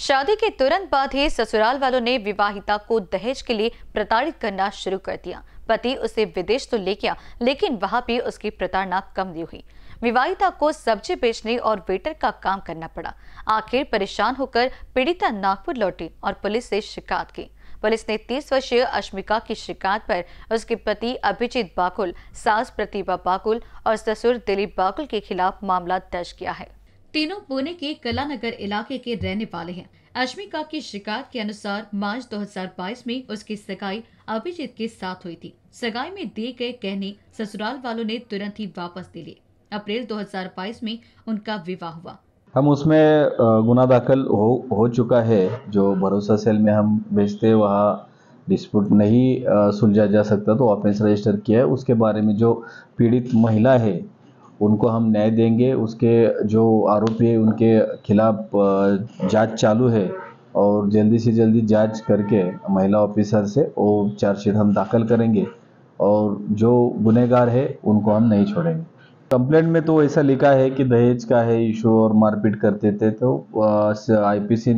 शादी के तुरंत बाद ही ससुराल वालों ने विवाहिता को दहेज के लिए प्रताड़ित करना शुरू कर दिया पति उसे विदेश तो ले गया लेकिन वहां भी उसकी प्रताड़ना कम नहीं हुई विवाहिता को सब्जी बेचने और वेटर का काम करना पड़ा आखिर परेशान होकर पीड़िता नागपुर लौटी और पुलिस से शिकायत की पुलिस ने तीस वर्षीय अश्मिका की शिकायत पर उसके पति अभिजीत बाकुल सास प्रतिभा बाकुल और ससुर दिलीप बाकुल के खिलाफ मामला दर्ज किया है तीनों पुणे के कलानगर इलाके के रहने वाले हैं अश्मिका की शिकायत के अनुसार मार्च 2022 में उसकी सगाई अभिजीत के साथ हुई थी सगाई में दिए गए कहने ससुराल वालों ने तुरंत ही वापस ले लिए अप्रैल 2022 में उनका विवाह हुआ हम उसमें गुना दाखिल हो हो चुका है जो भरोसा सेल में हम भेजते वहाँ डिस्प्यूट नहीं सुलझा जा सकता तो ऑफेंस रजिस्टर किया है उसके बारे में जो पीड़ित महिला है उनको हम न्याय देंगे उसके जो आरोपी है उनके खिलाफ जांच चालू है और जल्दी से जल्दी जांच करके महिला ऑफिसर से वो चार्जशीट हम दाखिल करेंगे और जो गुनहगार है उनको हम नहीं छोड़ेंगे कंप्लेंट में तो ऐसा लिखा है कि दहेज का है इशू और मारपीट करते थे तो I P C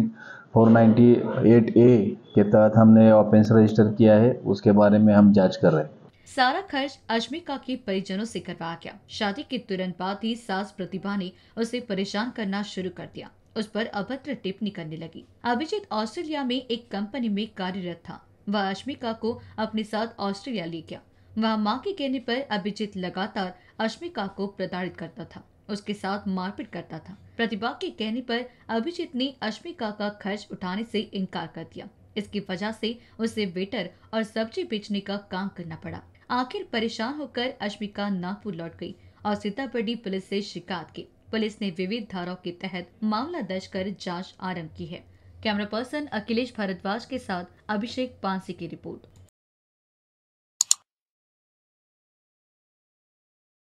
four ninety eight A के तहत हमने ऑफेंस रजिस्टर किया है उसके बारे में हम जांच कर रहे हैं सारा खर्च अजमिका के परिजनों से करवाया गया शादी के तुरंत बाद ही सास प्रतिभा ने उसे परेशान करना शुरू कर दिया उस पर अभद्र टिप्पणी करने लगी अभिजीत ऑस्ट्रेलिया में एक कंपनी में कार्यरत था वह अश्मिका को अपने साथ ऑस्ट्रेलिया ले गया वह माँ के कहने पर अभिजीत लगातार अश्मिका को प्रताड़ित करता था उसके साथ मारपीट करता था प्रतिभा के कहने पर अभिजीत ने अश्मिका का खर्च उठाने से इनकार कर दिया इसकी वजह से उसे वेटर और सब्जी बेचने का काम करना पड़ा आखिर परेशान होकर अश्मिका नागपुर लौट गई और सीतापड़ी पुलिस से शिकायत की पुलिस ने विविध धाराओं के तहत मामला दर्ज कर जांच आरंभ की है कैमरा पर्सन अखिलेश भारद्वाज के साथ अभिषेक पांसी की रिपोर्ट